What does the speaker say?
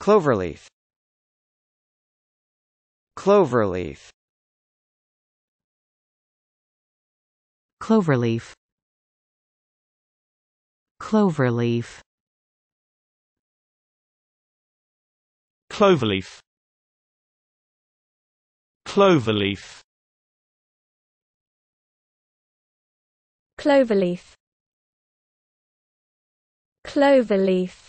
Cloverleaf Cloverleaf Cloverleaf Cloverleaf Cloverleaf Cloverleaf Cloverleaf Cloverleaf